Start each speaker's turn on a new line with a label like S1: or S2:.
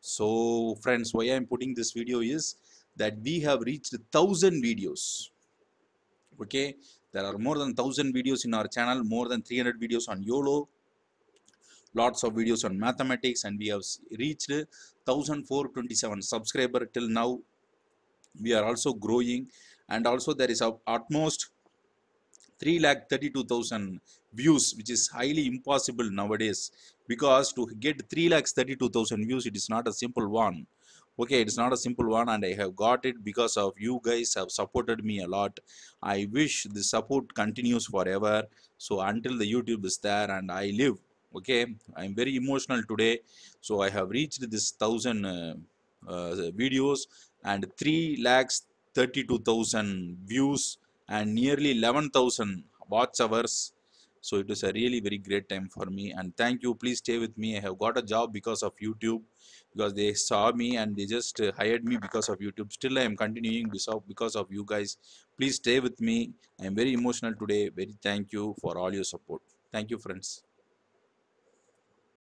S1: So friends, why I am putting this video is that we have reached 1000 videos. Okay, there are more than 1000 videos in our channel, more than 300 videos on YOLO, lots of videos on mathematics and we have reached 1427 subscriber till now. We are also growing and also there is utmost 3,32,000 views which is highly impossible nowadays because to get 3,32,000 views it is not a simple one okay it's not a simple one and i have got it because of you guys have supported me a lot i wish the support continues forever so until the youtube is there and i live okay i'm very emotional today so i have reached this thousand uh, uh, videos and 3 lakhs 32000 views and nearly 11000 watch hours so it was a really very great time for me and thank you please stay with me i have got a job because of youtube because they saw me and they just uh, hired me because of youtube still i am continuing because of you guys please stay with me i am very emotional today very thank you for all your support thank you friends